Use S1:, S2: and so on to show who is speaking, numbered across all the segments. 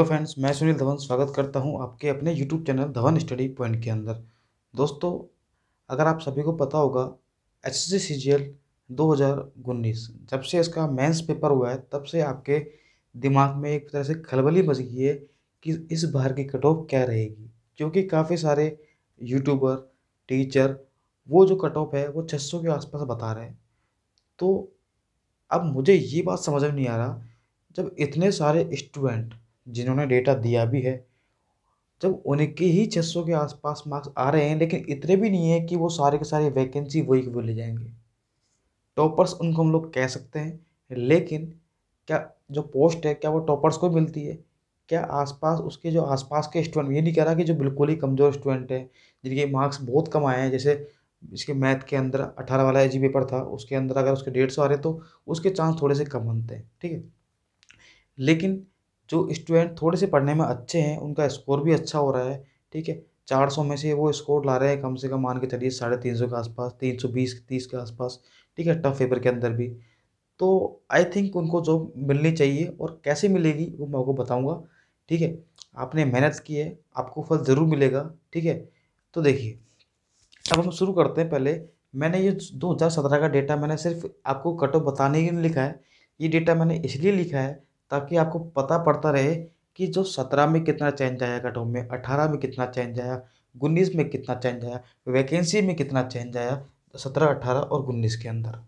S1: hello friends मैं सुनील धवन स्वागत करता हूं आपके अपने YouTube channel Dhawan study point के अंदर दोस्तों अगर आप सभी को पता होगा एच सी सी जी एल दो हज़ार उन्नीस जब से इसका मेंस पेपर हुआ है तब से आपके दिमाग में एक तरह से खलबली मच गई है कि इस बार की कट ऑफ क्या रहेगी क्योंकि काफ़ी सारे यूट्यूबर टीचर वो जो कट ऑफ है वो छः सौ के आसपास बता रहे हैं तो अब मुझे ये बात समझ में नहीं आ रहा जब इतने सारे स्टूडेंट जिन्होंने डेटा दिया भी है जब उनके ही छः सौ के आसपास मार्क्स आ रहे हैं लेकिन इतने भी नहीं है कि वो सारे के सारे वैकेंसी वही के वो ले जाएंगे टॉपर्स उनको हम लोग कह सकते हैं लेकिन क्या जो पोस्ट है क्या वो टॉपर्स को मिलती है क्या आसपास उसके जो आसपास के स्टूडेंट ये नहीं कह रहा कि जो बिल्कुल ही कमज़ोर स्टूडेंट है जिनके मार्क्स बहुत कम आए हैं जैसे इसके मैथ के अंदर अठारह वाला एजी पेपर था उसके अंदर अगर उसके डेढ़ सौ आ रहे तो उसके चांस थोड़े से कम बनते हैं ठीक है लेकिन जो स्टूडेंट थोड़े से पढ़ने में अच्छे हैं उनका स्कोर भी अच्छा हो रहा है ठीक है चार सौ में से वो स्कोर ला रहे हैं कम से कम मान के चलिए साढ़े तीन सौ के आसपास तीन सौ बीस तीस के आसपास ठीक है टफ पेपर के अंदर भी तो आई थिंक उनको जॉब मिलनी चाहिए और कैसे मिलेगी वो मैं आपको बताऊँगा ठीक है आपने मेहनत की है आपको फल ज़रूर मिलेगा ठीक है तो देखिए अब हम शुरू करते हैं पहले मैंने ये सत्रह का डेटा मैंने सिर्फ आपको कट ऑफ बताने के लिए लिखा है ये डेटा मैंने इसलिए लिखा है ताकि आपको पता पड़ता रहे कि जो सत्रह में कितना चेंज आया कटो में अठारह में कितना चेंज आया उन्नीस में कितना चेंज आया वैकेंसी में कितना चेंज आया सत्रह अठारह और उन्नीस के अंदर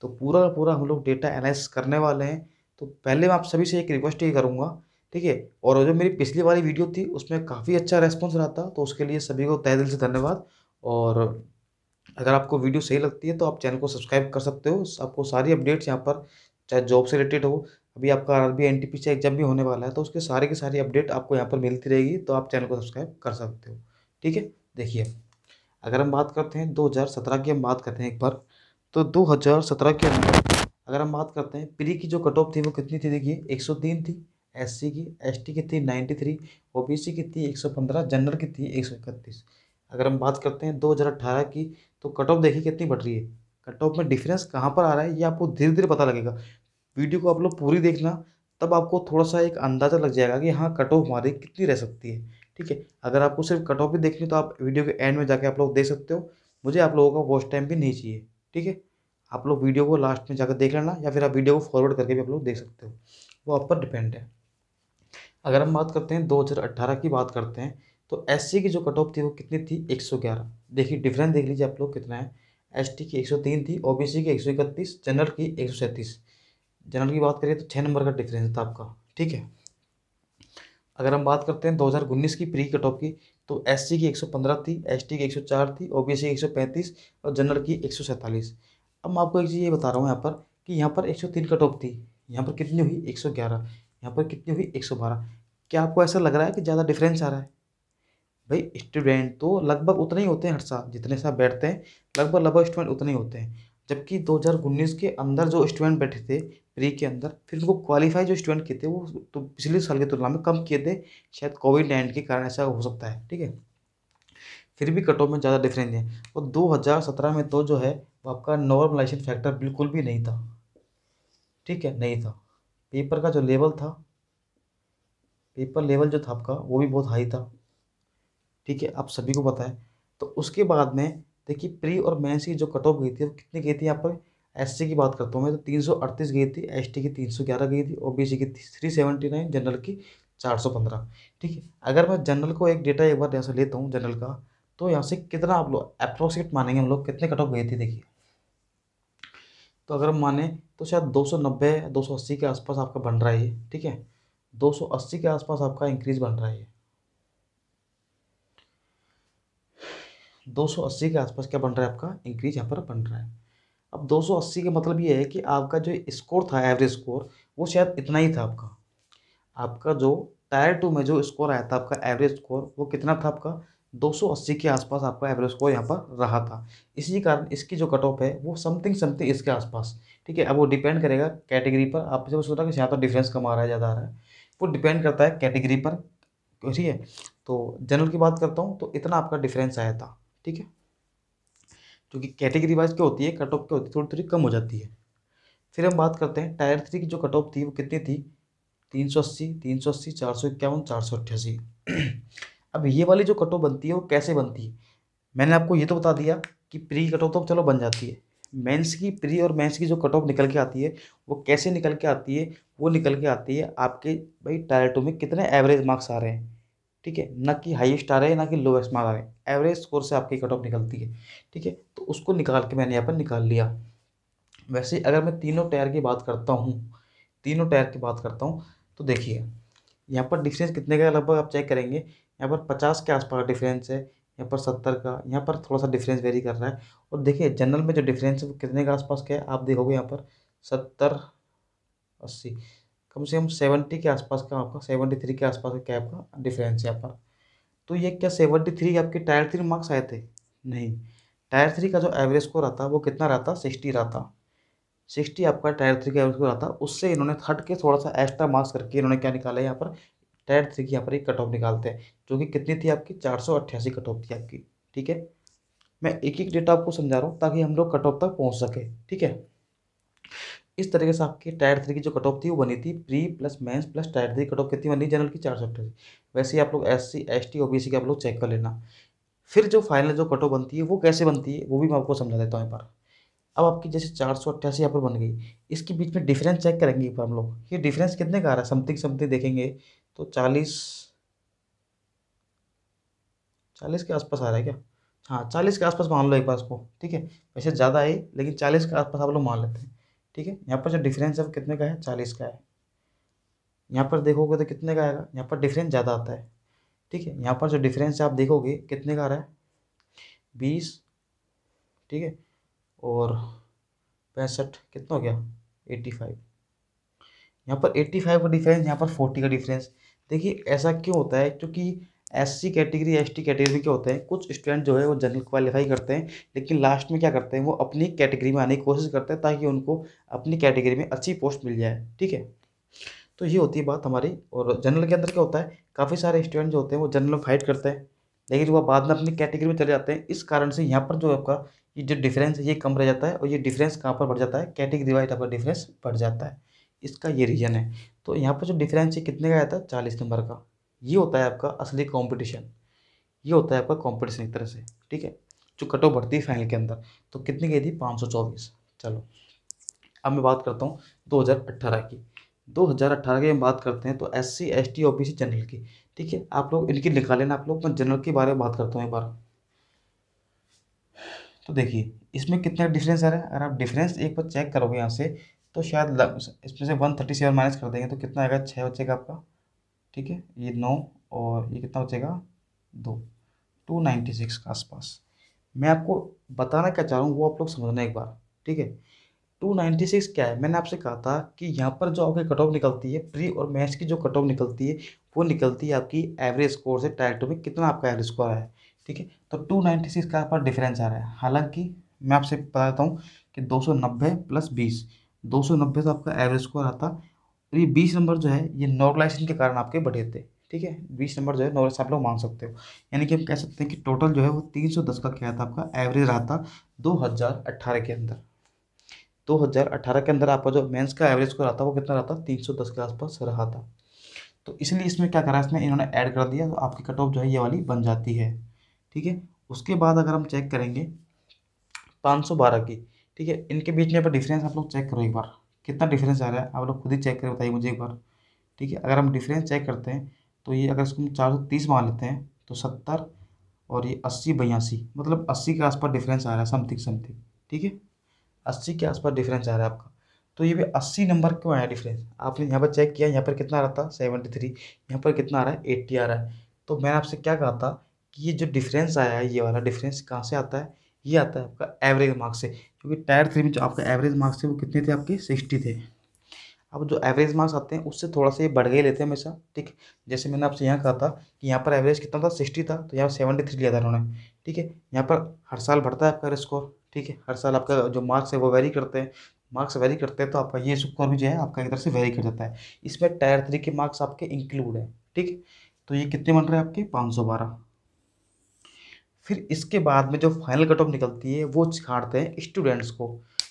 S1: तो पूरा पूरा हम लोग डेटा एनालिस करने वाले हैं तो पहले मैं आप सभी से एक रिक्वेस्ट ये करूँगा ठीक है और जो मेरी पिछली वाली वीडियो थी उसमें काफ़ी अच्छा रेस्पॉन्स रहा था तो उसके लिए सभी को तय दिल से धन्यवाद और अगर आपको वीडियो सही लगती है तो आप चैनल को सब्सक्राइब कर सकते हो आपको सारी अपडेट्स यहाँ पर चाहे जॉब से रिलेटेड हो अभी आपका R B N T exam भी होने वाला है तो उसके सारे के सारी अपडेट आपको यहाँ पर मिलती रहेगी तो आप चैनल को सब्सक्राइब कर सकते हो ठीक है देखिए अगर हम बात करते हैं 2017 की हम बात करते हैं एक बार तो 2017 के अंदर अगर हम बात करते हैं प्री की जो कट ऑफ थी वो कितनी थी देखिए 103 थी एससी की एसटी की थी 93 सी की थी 115 जनरल की थी एक अगर हम बात करते हैं 2018 की तो कट ऑफ देखिए कितनी बढ़ रही है कट ऑफ में डिफरेंस कहाँ पर आ रहा है ये आपको धीरे धीरे पता लगेगा वीडियो को आप लोग पूरी देखना तब आपको थोड़ा सा एक अंदाज़ा लग जाएगा कि हाँ कट ऑफ हमारी कितनी रह सकती है ठीक है अगर आपको सिर्फ कट ऑफ भी देखनी तो आप वीडियो के एंड में जाके आप लोग देख सकते हो मुझे आप लोगों का वॉच टाइम भी नहीं चाहिए ठीक है आप लोग वीडियो को लास्ट में जाकर देख लेना या फिर आप वीडियो को फॉरवर्ड करके भी आप लोग देख सकते हो वो आप पर डिपेंड है अगर हम बात करते हैं दो की बात करते हैं तो एस की जो कट ऑफ थी वो कितनी थी एक देखिए डिफरेंस देख लीजिए आप लोग कितना है एस की एक थी ओ की एक जनरल की एक जनरल की बात करें तो छः नंबर का डिफरेंस था आपका ठीक है अगर हम बात करते हैं उन्नीस की प्री कट ऑफ की तो एस की 115 थी एस की 104 थी ओ बी e की 135 और जनरल की 147 अब मैं आपको एक चीज़ ये बता रहा हूँ यहाँ पर कि यहाँ पर 103 कट ऑफ थी यहाँ पर कितनी हुई 111 यहाँ पर कितनी हुई 112 क्या आपको ऐसा लग रहा है कि ज़्यादा डिफरेंस आ रहा है भाई स्टूडेंट तो लगभग उतने ही होते हैं हर साल जितने साल बैठते हैं लगभग लगभग स्टूडेंट उतने ही होते हैं जबकि दो के अंदर जो स्टूडेंट बैठे थे प्री के अंदर फिर उनको क्वालिफाई जो स्टूडेंट किए थे वो तो पिछले साल की तुलना में कम किए थे शायद कोविड नाइन्टीन के कारण ऐसा हो सकता है ठीक है फिर भी कट ऑफ में ज़्यादा डिफरेंस है और 2017 में तो जो है वो आपका नॉर्मलाइजेशन फैक्टर बिल्कुल भी नहीं था ठीक है नहीं था पेपर का जो लेवल था पेपर लेवल जो था आपका वो भी बहुत हाई था ठीक है आप सभी को पता है तो उसके बाद में देखिए प्री और मेंस की जो कट ऑफ गई थी वो कितनी गई थी यहाँ पर एस की बात करता हूँ मैं तो तीन सौ अड़तीस गई थी एस की तीन सौ ग्यारह गई थी ओ बी सी की थ्री सेवेंटी नाइन जनरल की चार सौ पंद्रह ठीक है अगर मैं जनरल को एक डेटा एक बार यहाँ से लेता हूँ जनरल का तो यहाँ से कितना आप लोग अप्रोक्सीमेट मानेंगे हम लोग कितने कट ऑफ गए थे देखिए तो अगर हम माने तो शायद दो सौ नब्बे दो सौ अस्सी के आसपास आपका बन रहा है ठीक है दो सौ अस्सी के आसपास आपका इंक्रीज बन रहा है 280 के आसपास क्या बन रहा है आपका इंक्रीज यहाँ पर बन रहा है अब 280 का मतलब ये है कि आपका जो स्कोर था एवरेज स्कोर वो शायद इतना ही था आपका आपका जो टायर टू में जो स्कोर आया था आपका एवरेज स्कोर वो कितना था आपका 280 के आसपास आपका एवरेज स्कोर यहाँ पर रहा था इसी कारण इसकी जो कट ऑफ है वो समथिंग समथिंग इसके आसपास ठीक है अब वो डिपेंड करेगा कैटेगरी पर आप जब सोचा कि यहाँ तो डिफरेंस कम आ रहा है ज़्यादा आ रहा है वो डिपेंड करता है कैटेगरी पर ठीक है तो जनरल की बात करता हूँ तो इतना आपका डिफरेंस आया था ठीक है क्योंकि कैटेगरी वाइज क्या होती है कट ऑफ क्या होती है थोड़ी थोड़ी कम हो जाती है फिर हम बात करते हैं टायर थ्री की जो कट ऑफ थी वो कितनी थी तीन सौ अस्सी तीन सौ अस्सी चार सौ इक्यावन चार सौ अट्ठासी अब ये वाली जो कट ऑफ बनती है वो कैसे बनती है मैंने आपको ये तो बता दिया कि प्री कट ऑफ तो चलो बन जाती है मेंस की प्री और मेंस की जो कट ऑफ निकल के आती है वो कैसे निकल के आती है वो निकल के आती है आपके भाई टायर टू में कितने एवरेज मार्क्स आ रहे हैं ठीक है ना कि हाईएस्ट आ रहा है ना कि लोएस्ट मार्क आ रहे है एवरेज स्कोर से आपकी कट ऑफ निकलती है ठीक है तो उसको निकाल के मैंने यहाँ पर निकाल लिया वैसे अगर मैं तीनों टायर की बात करता हूँ तीनों टायर की बात करता हूँ तो देखिए यहाँ पर डिफरेंस कितने का लगभग आप चेक करेंगे यहाँ पर पचास के आसपास डिफरेंस है यहाँ पर सत्तर का यहाँ पर थोड़ा सा डिफरेंस वेरी कर रहा है और देखिए जनरल में जो डिफरेंस है वो कितने के आसपास का है आप देखोगे यहाँ पर सत्तर अस्सी कम से कम सेवेंटी के आसपास का आपका सेवेंटी थ्री के आसपास का क्या आपका डिफरेंस है आपका तो ये क्या सेवेंटी थ्री आपके टायर थ्री मार्क्स आए थे नहीं टायर थ्री का जो एवरेज स्कोर आता वो कितना रहता सिक्सटी रहता सिक्सटी आपका टायर थ्री का एवरेज स्कोर आता उससे इन्होंने थर्ट के थोड़ा सा एक्स्ट्रा मार्क्स करके इन्होंने क्या निकाला यहाँ पर टायर थ्री की यहाँ पर एक कट ऑफ निकालते हैं जो कि कितनी थी आपकी चार सौ अट्ठासी कट ऑफ थी आपकी ठीक है मैं एक एक डेटा आपको समझा रहा हूँ ताकि हम लोग कट ऑफ तक पहुँच सके ठीक है इस तरीके से आपकी टायर थ्री की जो कट ऑफ थी वो बनी थी pre plus mains plus tier three cut off कितनी बनी जनरल की चार सौ अट्ठासी वैसे ही आप लोग S C S T O B C के आप लोग चेक कर लेना फिर जो फाइनल जो कट ऑफ बनती है वो कैसे बनती है वो भी मैं आपको समझा देता हूँ एक बार अब आपकी जैसे चार सौ अट्ठासी यहाँ पर बन गई इसके बीच में डिफरेंस चेक करेंगे एक बार हम लोग ये डिफरेंस कितने का आ रहा है समथिंग समथिंग देखेंगे तो चालीस चालीस के आसपास आ रहा है क्या हाँ चालीस के आसपास मान लो एक बार उसको ठीक है वैसे ज़्यादा आई लेकिन चालीस के आसपास आप लोग मान लेते हैं ठीक है यहाँ पर जो डिफरेंस है वो कितने का है चालीस का है यहाँ पर देखोगे तो कितने का आएगा यहाँ पर डिफरेंस ज़्यादा आता है ठीक है यहाँ पर जो डिफरेंस आप देखोगे कितने का आ रहा है बीस ठीक है और पैंसठ कितना हो गया एट्टी फाइव यहाँ पर एट्टी फाइव का डिफरेंस यहाँ पर फोर्टी का डिफरेंस देखिए ऐसा क्यों होता है क्योंकि एससी कैटेगरी एसटी कैटेगरी में क्या हैं कुछ स्टूडेंट जो है वो जनरल क्वालिफाई करते हैं लेकिन लास्ट में क्या करते हैं वो अपनी कैटेगरी में आने की कोशिश करते हैं ताकि उनको अपनी कैटेगरी में अच्छी पोस्ट मिल जाए ठीक है तो ये होती है बात हमारी और जनरल के अंदर क्या होता है काफ़ी सारे स्टूडेंट जो होते हैं वो जनरल में फाइट करते हैं लेकिन वो बाद में अपनी कैटेगरी में चले जाते हैं इस कारण से यहाँ पर जो आपका ये जो डिफरेंस है ये कम रह जाता है और ये डिफरेंस कहाँ पर बढ़ जाता है कैटेगरी वाइज आपका डिफरेंस बढ़ जाता है इसका ये रीज़न है तो यहाँ पर जो डिफरेंस है कितने का आता है चालीस नंबर का ये होता है आपका असली कॉम्पिटिशन ये होता है आपका कॉम्पिटिशन एक तरह से ठीक है जो कटो बढ़ती है फाइनल के अंदर तो कितनी गई थी पाँच सौ चौबीस चलो अब मैं बात करता हूँ दो हज़ार अट्ठारह की दो हज़ार अट्ठारह की हम बात करते हैं तो S C S T O P C general की ठीक है आप लोग इनकी निकाल लेना आप लोग मैं जनरल के बारे में बात करता हूँ एक बार तो देखिए इसमें कितना डिफरेंस आ रहा है अगर आप डिफरेंस एक बार चेक करोगे यहाँ से तो शायद इसमें से वन थर्टी सेवन माइनस कर देंगे तो कितना आएगा छः का आपका ठीक है ये नौ और ये कितना बचेगा दो टू नाइन्टी सिक्स के आसपास मैं आपको बताना क्या चाह रहा हूँ वो आप लोग समझना एक बार ठीक है टू नाइन्टी सिक्स क्या है मैंने आपसे कहा था कि यहाँ पर जो आपकी कट ऑफ निकलती है प्री और मैथ्स की जो कट ऑफ निकलती है वो निकलती है आपकी एवरेज स्कोर से टायर टू में कितना आपका एवरेज स्कोर है ठीक है तो टू नाइन्टी सिक्स का आपका डिफरेंस आ रहा है हालांकि मैं आपसे बताता हूँ कि दो सौ नब्बे प्लस बीस दो सौ नब्बे से तो आपका एवरेज स्कोर आता तो ये बीस नंबर जो है ये नॉर्मलाइजेशन के कारण आपके बढ़े थे ठीक है बीस नंबर जो है नॉर्मलाइज आप लोग मान सकते हो यानी कि हम कह सकते हैं कि टोटल जो है वो तीन सौ दस का क्या था आपका एवरेज रहा था दो हज़ार अट्ठारह के अंदर दो हज़ार अट्ठारह के अंदर आपका जो मेंस का एवरेज को रहा था वो कितना रहा था तीन सौ दस के आसपास रहा था तो इसलिए इसमें क्या करा इसमें इन्होंने ऐड कर दिया तो आपकी कट ऑफ जो है ये वाली बन जाती है ठीक है उसके बाद अगर हम चेक करेंगे पाँच सौ बारह की ठीक है इनके बीच में डिफरेंस आप लोग चेक करो एक बार कितना डिफरेंस आ रहा है आप लोग खुद ही चेक करके बताइए मुझे एक बार ठीक है अगर हम डिफरेंस चेक करते हैं तो ये अगर इसको हम चार सौ तीस मान लेते हैं तो सत्तर और ये अस्सी बयासी मतलब अस्सी के आसपास डिफरेंस आ रहा है समथिंग समथिंग ठीक है अस्सी के आसपास डिफरेंस आ रहा है आपका तो ये भी अस्सी नंबर क्यों आया डिफरेंस आपने यहाँ पर चेक किया यहाँ पर कितना आ रहा था सेवेंटी थ्री यहाँ पर कितना आ रहा है एट्टी आ रहा है तो मैंने आपसे क्या कहा था कि ये जो डिफरेंस आया है ये वाला डिफरेंस कहाँ से आता है ये आता है आपका एवरेज मार्क्स से क्योंकि टायर थ्री में जो आपका एवरेज मार्क्स थे वो कितने थे आपके सिक्सटी थे अब जो एवरेज मार्क्स आते हैं उससे थोड़ा सा ये बढ़ गए लेते हैं हमेशा ठीक जैसे मैंने आपसे यहाँ कहा था कि यहाँ पर एवरेज कितना था सिक्सटी था तो यहाँ सेवेंटी थ्री लिया था उन्होंने ठीक है यहाँ पर हर साल बढ़ता है आपका स्कोर ठीक है हर साल आपका जो मार्क्स है वो वेरी करते हैं मार्क्स वेरी करते हैं तो आपका ये स्कोर भी जो है आपका इधर से वेरी कर जाता है इसमें टायर थ्री के मार्क्स आपके इंक्लूड है ठीक तो ये कितने बन रहे हैं आपके पाँच सौ बारह फिर इसके बाद में जो फाइनल कट ऑफ निकलती है वो छाड़ते हैं स्टूडेंट्स को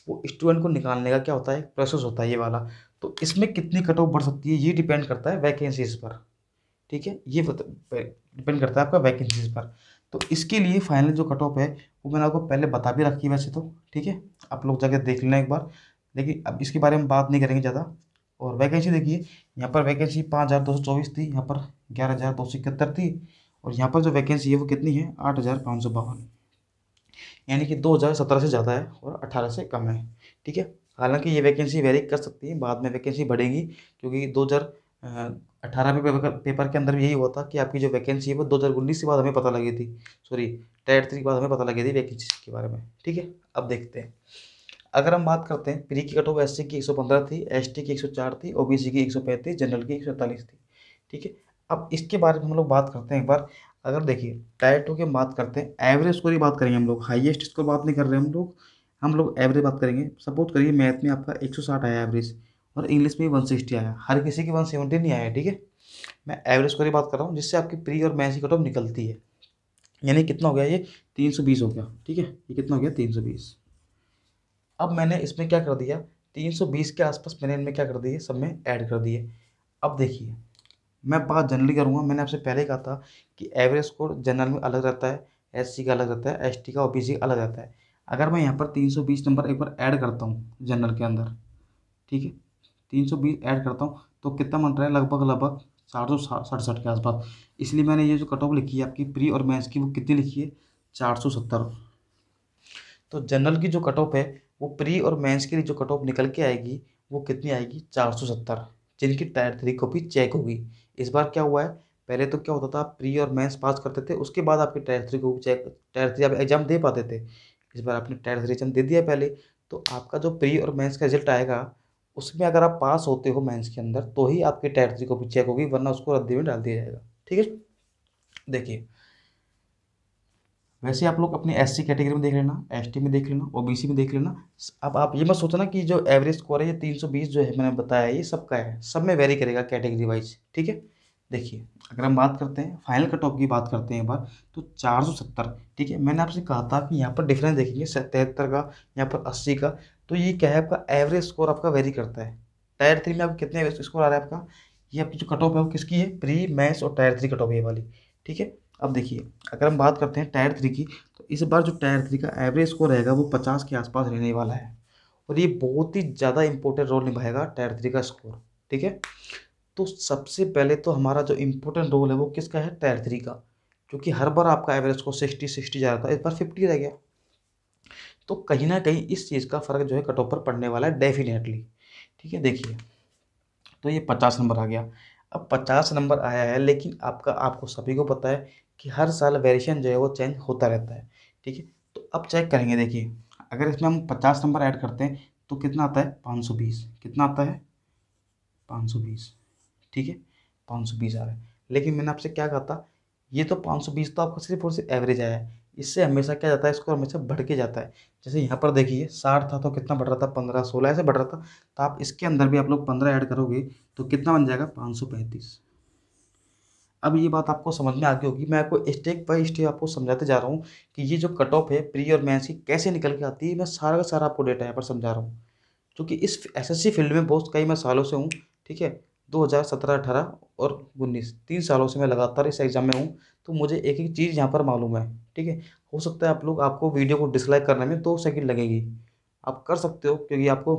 S1: वो स्टूडेंट को निकालने का क्या होता है प्रोसेस होता है ये वाला तो इसमें कितनी कट ऑफ बढ़ सकती है ये डिपेंड करता है वैकेंसीज पर ठीक है ये डिपेंड करता है आपका वैकेंसीज पर तो इसके लिए फाइनल जो कट ऑफ है वो मैंने आपको पहले बता भी रखी वैसे तो ठीक है आप लोग जाके देख लेना एक बार लेकिन अब इसके बारे में बात नहीं करेंगे ज़्यादा और वैकेंसी देखिए यहाँ पर वैकेंसी पाँच हज़ार दो सौ चौबीस थी यहाँ पर ग्यारह हज़ार दो सौ इकहत्तर थी और यहाँ पर जो वैकेंसी है वो कितनी है आठ हज़ार पाँच सौ बावन यानी कि दो हज़ार सत्रह से ज़्यादा है और अठारह से कम है ठीक है हालांकि ये वैकेंसी वेरी कर सकती है बाद में वैकेंसी बढ़ेगी क्योंकि दो हज़ार अठारह में पेपर पेपर के अंदर यही हुआ था कि आपकी जो वैकेंसी है वो दो हज़ार उन्नीस के बाद हमें पता लगी थी सॉरी टेट थ्री के बाद हमें पता लगी थी वैकेंसी के बारे में ठीक है अब देखते हैं अगर हम बात करते हैं प्री की कट ऑफ एस की एक सौ पंद्रह थी एस की एक सौ चार थी ओ बी सी की एक सौ पैंतीस जनरल की एक सौ थी ठीक है अब इसके बारे में हम लोग बात करते हैं एक बार अगर देखिए टायर टू की हम बात करते हैं एवरेज स्कोर की बात करेंगे हम लोग हाईएस्ट स्कोर बात नहीं कर रहे हम लोग हम लोग एवरेज बात करेंगे सपोज करिए मैथ में आपका 160 आया एवरेज और इंग्लिश में वन सिक्सटी आया हर किसी की वन नहीं आया ठीक है मैं एवरेज स्कोर की बात कर रहा हूँ जिससे आपकी प्री और मैथ की कट ऑफ निकलती है यानी कितना हो गया ये तीन सौ बीस हो गया ठीक है ये कितना हो गया तीन सौ बीस अब मैंने इसमें क्या कर दिया तीन सौ बीस के आसपास मैंने इनमें क्या कर दिए सब में ऐड कर दिए अब देखिए मैं बात जनरली करूँगा मैंने आपसे पहले कहा था कि एवरेज स्कोर जनरल में अलग रहता है एस का अलग रहता है एस का ओ का अलग रहता है अगर मैं यहाँ पर तीन सौ बीस नंबर एक बार ऐड करता हूँ जनरल के अंदर ठीक है तीन सौ बीस ऐड करता हूँ तो कितना बन रहा है लगभग लगभग साठ सौ सड़सठ के आसपास इसलिए मैंने ये जो कट ऑफ लिखी है आपकी प्री और मैथ्स की वो कितनी लिखी है चार सौ सत्तर तो जनरल की जो कट ऑफ है वो प्री और मैथ्स के लिए जो कट ऑफ निकल के आएगी वो कितनी आएगी चार सौ सत्तर जिनकी टायर थ्री कॉपी चेक होगी इस बार क्या हुआ है पहले तो क्या होता था प्री और मेंस पास करते थे उसके बाद आपके टायर थ्री को चेक टायर थ्री आप एग्जाम दे पाते थे इस बार आपने टायर थ्री एग्जाम दे दिया पहले तो आपका जो प्री और मेंस का रिजल्ट आएगा उसमें अगर आप पास होते हो मेंस के अंदर तो ही आपके टायर थ्री को भी चेक होगी वरना उसको रद्दी में डाल दिया जाएगा ठीक है देखिए वैसे आप लोग अपने एस कैटेगरी में देख लेना एस में देख लेना ओ में देख लेना अब आप ये मत सोचना कि जो एवरेज स्कोर है ये तीन जो है मैंने बताया ये सबका है सब में वेरी करेगा कैटेगरी वाइज ठीक है देखिए अगर हम बात करते हैं फाइनल कट ऑफ की बात करते हैं एक बार तो चार सौ सत्तर ठीक है मैंने आपसे कहा था कि यहाँ पर डिफरेंस देखेंगे तिहत्तर का यहाँ पर अस्सी का तो ये क्या है आपका एवरेज स्कोर आपका वेरी करता है टायर थ्री में आप कितने स्कोर आ रहा है आपका ये आपकी जो कट ऑफ है वो किसकी है प्री मैथ्स और टायर थ्री कट ऑफ ये वाली ठीक है अब देखिए अगर हम बात करते हैं टायर थ्री की तो इस बार जो टायर थ्री का एवरेज स्कोर रहेगा वो पचास के आसपास रहने वाला है और ये बहुत ही ज़्यादा इम्पोर्टेंट रोल निभाएगा टायर थ्री का स्कोर ठीक है तो सबसे पहले तो हमारा जो इम्पोर्टेंट रोल है वो किसका है टायर थ्री का क्योंकि हर बार आपका एवरेज स्कोर सिक्सटी सिक्सटी जा रहा था इस बार फिफ्टी रह गया तो कहीं ना कहीं इस चीज़ का फ़र्क जो है कट ऑफ पर पड़ने वाला है डेफिनेटली ठीक है देखिए तो ये पचास नंबर आ गया अब पचास नंबर आया है लेकिन आपका आपको सभी को पता है कि हर साल वेरिएशन जो है वो चेंज होता रहता है ठीक है तो अब चेक करेंगे देखिए अगर इसमें हम पचास नंबर ऐड करते हैं तो कितना आता है पाँच सौ बीस कितना आता है पाँच सौ बीस ठीक है पाँच सौ बीस आ रहा है लेकिन मैंने आपसे क्या कहा था ये तो पाँच सौ बीस तो आपका सिर्फ और सिर्फ एवरेज आया है इससे हमेशा क्या जाता है इसको हमेशा बढ़ के जाता है जैसे यहाँ पर देखिए साठ था तो कितना बढ़ रहा था पंद्रह सोलह ऐसे बढ़ रहा था तो आप इसके अंदर भी आप लोग पंद्रह ऐड करोगे तो कितना बन जाएगा पाँच सौ पैंतीस अब ये बात आपको समझ में आ गई होगी मैं आपको स्टेप बाई स्टेप आपको समझाते जा रहा हूँ कि ये जो कट ऑफ है प्री और मैं की कैसे निकल के आती है मैं सारा का सारा आपको डेटा यहाँ पर समझा रहा हूँ क्योंकि इस एसएससी फील्ड में बहुत कई मैं सालों से हूँ ठीक है 2017, अठारह और उन्नीस तीन सालों से मैं लगातार इस एग्ज़ाम में हूँ तो मुझे एक एक चीज़ यहाँ पर मालूम है ठीक है हो सकता है आप लोग आपको वीडियो को डिसलाइक करने में दो सेकेंड लगेगी आप कर सकते हो क्योंकि आपको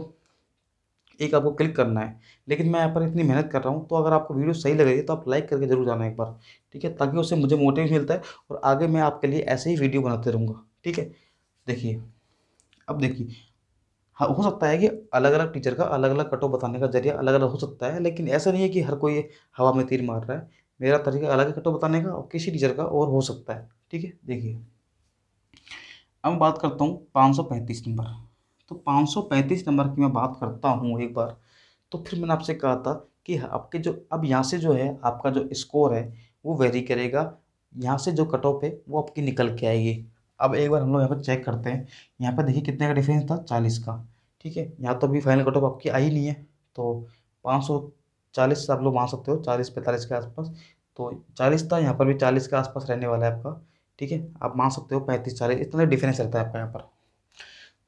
S1: एक आपको क्लिक करना है लेकिन मैं यहाँ पर इतनी मेहनत कर रहा हूँ तो अगर आपको वीडियो सही लग रही है तो आप लाइक करके जरूर जाना एक बार ठीक है ताकि उससे मुझे मोटिव मिलता है और आगे मैं आपके लिए ऐसे ही वीडियो बनाते रहूँगा ठीक है देखिए अब देखिए हाँ हो सकता है कि अलग अलग टीचर का अलग अलग कटो बताने का जरिया अलग अलग हो सकता है लेकिन ऐसा नहीं है कि हर कोई हवा में तीर मार रहा है मेरा तरीका अलग कटो बताने का और किसी टीचर का और हो सकता है ठीक है देखिए अब बात करता हूँ पाँच सौ पैंतीस नंबर तो 535 नंबर की मैं बात करता हूँ एक बार तो फिर मैंने आपसे कहा था कि आपके जो अब यहाँ से जो है आपका जो स्कोर है वो वेरी करेगा यहाँ से जो कट ऑफ है वो आपकी निकल के आएगी अब एक बार हम लोग यहाँ पर चेक करते हैं यहाँ पर देखिए कितने का डिफरेंस था चालीस का ठीक है यहाँ तो अभी फाइनल कट ऑफ आपकी आई नहीं है तो पाँच सौ चालीस आप लोग मान सकते हो चालीस पैंतालीस के आसपास तो चालीस था यहाँ पर भी चालीस के आसपास रहने वाला है आपका ठीक है आप मान सकते हो पैंतीस चालीस इतना डिफरेंस तो रहता है आपका यहाँ पर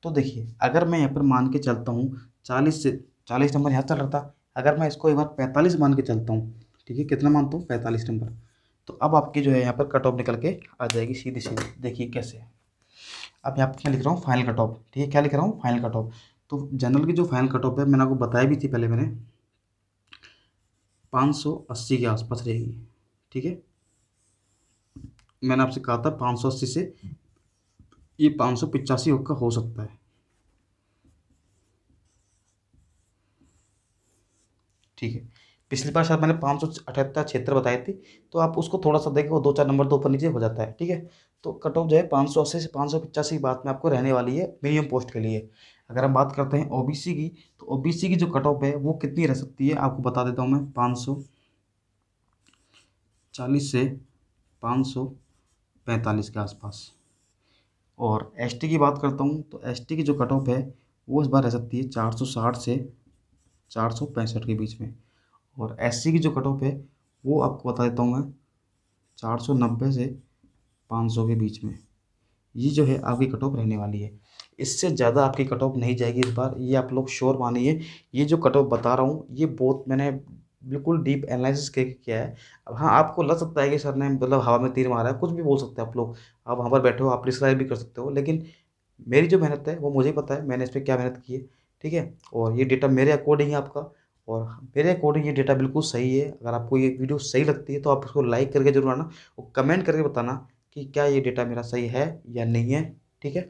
S1: तो देखिए अगर मैं यहाँ पर मान के चलता हूँ चालीस से चालीस नंबर यहाँ चल रहा था अगर मैं इसको एक बार पैंतालीस मान के चलता हूँ ठीक है कितना मानता हूँ पैंतालीस नंबर तो अब आपकी जो है यहाँ पर कट ऑफ निकल के आ जाएगी सीधी सीधी देखिए कैसे अब यहाँ पर क्या लिख रहा हूँ फाइनल कट ऑफ ठीक है क्या लिख रहा हूँ फाइनल कट ऑफ तो जनरल की जो फाइनल कट ऑफ है मैंने आपको बताया भी थी पहले मैंने पाँच सौ अस्सी के आसपास रहेगी ठीक है मैंने आपसे कहा था पाँच सौ अस्सी से ये पाँच सौ पिचासी का हो सकता है ठीक है पिछली बार शायद मैंने पाँच सौ अठहत्तर क्षेत्र बताए थे तो आप उसको थोड़ा सा देखें वो दो चार नंबर दो तो ऊपर नीचे हो जाता है ठीक है तो कट ऑफ जो है पाँच सौ अस्सी से पाँच सौ पचासी की बात में आपको रहने वाली है मिनिमम पोस्ट के लिए अगर हम बात करते हैं ओबीसी की तो ओबीसी की जो कट ऑफ है वो कितनी रह सकती है आपको बता देता हूँ मैं पाँच सौ चालीस से पाँच सौ पैंतालीस के आसपास और एस की बात करता हूँ तो एस की जो कट ऑफ है वो इस बार रह सकती है चार सौ साठ से चार सौ पैंसठ के बीच में और एस की जो कट ऑफ है वो आपको बता देता हूँ मैं चार सौ नब्बे से पाँच सौ के बीच में ये जो है आपकी कट ऑफ रहने वाली है इससे ज़्यादा आपकी कट ऑफ नहीं जाएगी इस बार ये आप लोग श्योर मानिए ये जो कट ऑफ बता रहा हूँ ये बहुत मैंने बिल्कुल डीप एनालिसिस करके किया है अब हाँ आपको लग सकता है कि सर ने मतलब हवा में तीर मारा है कुछ भी बोल सकते हैं आप लोग आप वहाँ पर बैठे हो आप डिस्क्राइब भी कर सकते हो लेकिन मेरी जो मेहनत है वो मुझे पता है मैंने इस पर क्या मेहनत की है ठीक है और ये डेटा मेरे अकॉर्डिंग है आपका और मेरे अकॉर्डिंग ये डेटा बिल्कुल सही है अगर आपको ये वीडियो सही लगती है तो आप उसको लाइक करके जरूर आना और कमेंट करके बताना कि क्या ये डेटा मेरा सही है या नहीं है ठीक है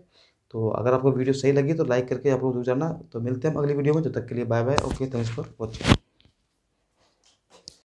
S1: तो अगर आपको वीडियो सही लगी तो लाइक करके आप लोग जरूर जाना तो मिलते हैं अगली वीडियो में जब तक के लिए bye bye okay thanks for watching